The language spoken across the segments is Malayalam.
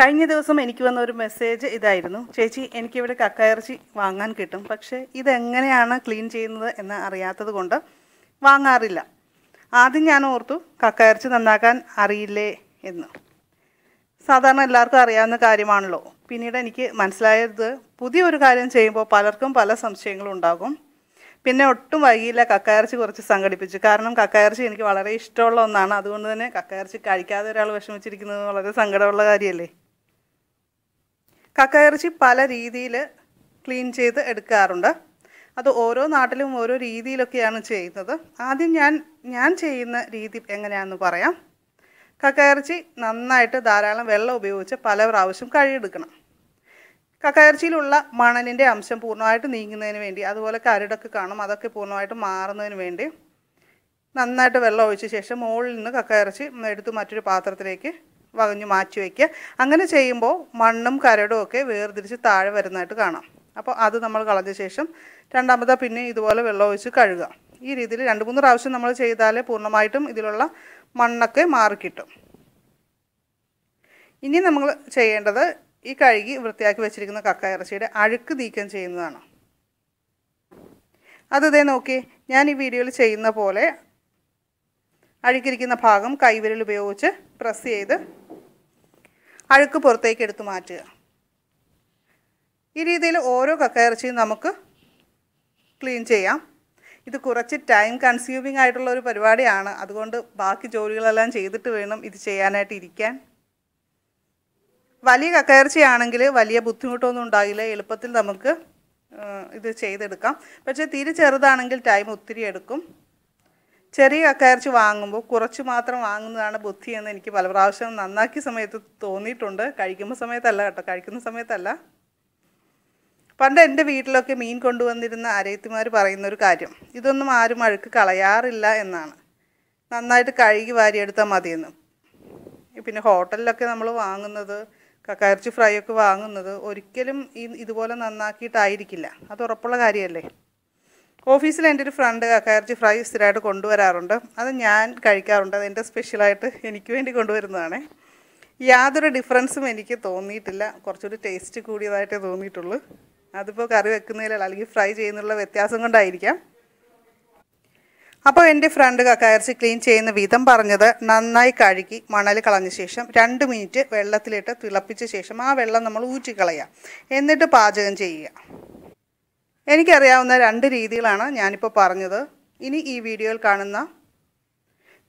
കഴിഞ്ഞ ദിവസം എനിക്ക് വന്ന ഒരു മെസ്സേജ് ഇതായിരുന്നു ചേച്ചി എനിക്കിവിടെ കക്കയിറച്ചി വാങ്ങാൻ കിട്ടും പക്ഷേ ഇതെങ്ങനെയാണ് ക്ലീൻ ചെയ്യുന്നത് എന്ന് അറിയാത്തത് കൊണ്ട് വാങ്ങാറില്ല ആദ്യം ഞാൻ ഓർത്തു കക്കയിറച്ചി നന്നാക്കാൻ അറിയില്ലേ എന്ന് സാധാരണ എല്ലാവർക്കും അറിയാവുന്ന കാര്യമാണല്ലോ പിന്നീട് എനിക്ക് മനസ്സിലായത് പുതിയൊരു കാര്യം ചെയ്യുമ്പോൾ പലർക്കും പല സംശയങ്ങളും ഉണ്ടാകും പിന്നെ ഒട്ടും വൈകിയില്ല കക്കയിറച്ചി കുറച്ച് സംഘടിപ്പിച്ചു കാരണം കക്കയിറച്ചി എനിക്ക് വളരെ ഇഷ്ടമുള്ള ഒന്നാണ് അതുകൊണ്ട് തന്നെ കക്കയിറച്ചി കഴിക്കാതെ ഒരാൾ വിഷമിച്ചിരിക്കുന്നത് വളരെ സങ്കടമുള്ള കാര്യമല്ലേ കക്കയിറച്ചി പല രീതിയിൽ ക്ലീൻ ചെയ്ത് എടുക്കാറുണ്ട് അത് ഓരോ നാട്ടിലും ഓരോ രീതിയിലൊക്കെയാണ് ചെയ്യുന്നത് ആദ്യം ഞാൻ ഞാൻ ചെയ്യുന്ന രീതി എങ്ങനെയാണെന്ന് പറയാം കക്കയിറച്ചി നന്നായിട്ട് ധാരാളം വെള്ളം ഉപയോഗിച്ച് പല പ്രാവശ്യം കഴുകിയെടുക്കണം കക്കയിറച്ചിയിലുള്ള മണലിൻ്റെ അംശം പൂർണ്ണമായിട്ട് നീങ്ങുന്നതിന് വേണ്ടി അതുപോലെ കരടൊക്കെ കാണും അതൊക്കെ പൂർണ്ണമായിട്ട് മാറുന്നതിന് വേണ്ടി നന്നായിട്ട് വെള്ളം ഒഴിച്ച ശേഷം മുകളിൽ നിന്ന് കക്കയിറച്ചി എടുത്ത് മറ്റൊരു പാത്രത്തിലേക്ക് വകഞ്ഞ് മാറ്റി വയ്ക്കുക അങ്ങനെ ചെയ്യുമ്പോൾ മണ്ണും കരടും ഒക്കെ വേർതിരിച്ച് താഴെ വരുന്നതായിട്ട് കാണാം അപ്പോൾ അത് നമ്മൾ കളഞ്ഞ ശേഷം രണ്ടാമത്തെ പിന്നെ ഇതുപോലെ വെള്ളം ഒഴിച്ച് കഴുകുക ഈ രീതിയിൽ രണ്ട് മൂന്ന് പ്രാവശ്യം നമ്മൾ ചെയ്താലേ പൂർണ്ണമായിട്ടും ഇതിലുള്ള മണ്ണൊക്കെ മാറിക്കിട്ടും ഇനി നമ്മൾ ചെയ്യേണ്ടത് ഈ കഴുകി വൃത്തിയാക്കി വെച്ചിരിക്കുന്ന കക്ക ഇറച്ചിയുടെ അഴുക്ക് നീക്കം ചെയ്യുന്നതാണ് അതിതേ നോക്കി ഞാൻ ഈ വീഡിയോയിൽ ചെയ്യുന്ന പോലെ അഴുക്കിരിക്കുന്ന ഭാഗം കൈവിരൽ ഉപയോഗിച്ച് പ്രസ് ചെയ്ത് അഴുക്ക് പുറത്തേക്ക് എടുത്ത് മാറ്റുക ഈ രീതിയിൽ ഓരോ കക്കയിറച്ചിയും നമുക്ക് ക്ലീൻ ചെയ്യാം ഇത് കുറച്ച് ടൈം കൺസ്യൂമിംഗ് ആയിട്ടുള്ള ഒരു പരിപാടിയാണ് അതുകൊണ്ട് ബാക്കി ജോലികളെല്ലാം ചെയ്തിട്ട് വേണം ഇത് ചെയ്യാനായിട്ട് ഇരിക്കാൻ വലിയ കക്കയിറച്ചിയാണെങ്കിൽ വലിയ ബുദ്ധിമുട്ടൊന്നും ഉണ്ടാകില്ല എളുപ്പത്തിൽ നമുക്ക് ഇത് ചെയ്തെടുക്കാം പക്ഷേ തീരെ ചെറുതാണെങ്കിൽ ടൈം ഒത്തിരി എടുക്കും ചെറിയ കക്കയർച്ചി വാങ്ങുമ്പോൾ കുറച്ച് മാത്രം വാങ്ങുന്നതാണ് ബുദ്ധി എന്ന് എനിക്ക് പല പ്രാവശ്യം നന്നാക്കിയ സമയത്ത് തോന്നിയിട്ടുണ്ട് കഴിക്കുന്ന സമയത്തല്ല കേട്ടോ കഴിക്കുന്ന സമയത്തല്ല പണ്ട് എൻ്റെ വീട്ടിലൊക്കെ മീൻ കൊണ്ടുവന്നിരുന്ന അരയത്തിമാർ പറയുന്ന ഒരു കാര്യം ഇതൊന്നും ആരും അഴുക്ക് കളയാറില്ല എന്നാണ് നന്നായിട്ട് കഴുകി വാരിയെടുത്താൽ മതിയെന്ന് പിന്നെ ഹോട്ടലിലൊക്കെ നമ്മൾ വാങ്ങുന്നത് കക്കയിറച്ചി ഫ്രൈ ഒക്കെ വാങ്ങുന്നത് ഒരിക്കലും ഇതുപോലെ നന്നാക്കിയിട്ടായിരിക്കില്ല അത് ഉറപ്പുള്ള കാര്യമല്ലേ ഓഫീസിൽ എൻ്റെ ഒരു ഫ്രണ്ട് കക്കയിറച്ചി ഫ്രൈ സ്ഥിരമായിട്ട് കൊണ്ടുവരാറുണ്ട് അത് ഞാൻ കഴിക്കാറുണ്ട് അത് എൻ്റെ സ്പെഷ്യലായിട്ട് എനിക്ക് വേണ്ടി കൊണ്ടുവരുന്നതാണ് യാതൊരു ഡിഫറൻസും എനിക്ക് തോന്നിയിട്ടില്ല കുറച്ചുകൂടി ടേസ്റ്റ് കൂടിയതായിട്ടേ തോന്നിയിട്ടുള്ളൂ അതിപ്പോൾ കറി വെക്കുന്നതിലല്ല അല്ലെങ്കിൽ ഫ്രൈ ചെയ്യുന്നുള്ള വ്യത്യാസം കൊണ്ടായിരിക്കാം അപ്പോൾ എൻ്റെ ഫ്രണ്ട് കക്കയർച്ചി ക്ലീൻ ചെയ്യുന്ന വിധം പറഞ്ഞത് നന്നായി കഴുകി മണൽ കളഞ്ഞ ശേഷം രണ്ട് മിനിറ്റ് വെള്ളത്തിലിട്ട് തിളപ്പിച്ച ശേഷം ആ വെള്ളം നമ്മൾ ഊറ്റിക്കളയുക എന്നിട്ട് പാചകം ചെയ്യുക എനിക്കറിയാവുന്ന രണ്ട് രീതികളാണ് ഞാനിപ്പോൾ പറഞ്ഞത് ഇനി ഈ വീഡിയോയിൽ കാണുന്ന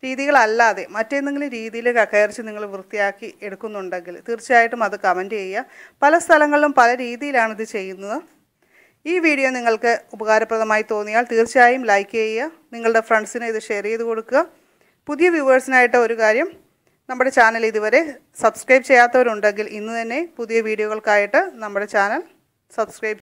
രീതികളല്ലാതെ മറ്റേതെങ്കിലും രീതിയിൽ കയറിച്ച് നിങ്ങൾ വൃത്തിയാക്കി എടുക്കുന്നുണ്ടെങ്കിൽ തീർച്ചയായിട്ടും അത് കമൻറ്റ് ചെയ്യുക പല സ്ഥലങ്ങളിലും പല രീതിയിലാണ് ഇത് ചെയ്യുന്നത് ഈ വീഡിയോ നിങ്ങൾക്ക് ഉപകാരപ്രദമായി തോന്നിയാൽ തീർച്ചയായും ലൈക്ക് ചെയ്യുക നിങ്ങളുടെ ഫ്രണ്ട്സിനെ ഇത് ഷെയർ ചെയ്ത് കൊടുക്കുക പുതിയ വ്യൂവേഴ്സിനായിട്ട് ഒരു കാര്യം നമ്മുടെ ചാനൽ ഇതുവരെ സബ്സ്ക്രൈബ് ചെയ്യാത്തവരുണ്ടെങ്കിൽ ഇന്ന് തന്നെ പുതിയ വീഡിയോകൾക്കായിട്ട് നമ്മുടെ ചാനൽ സബ്സ്ക്രൈബ്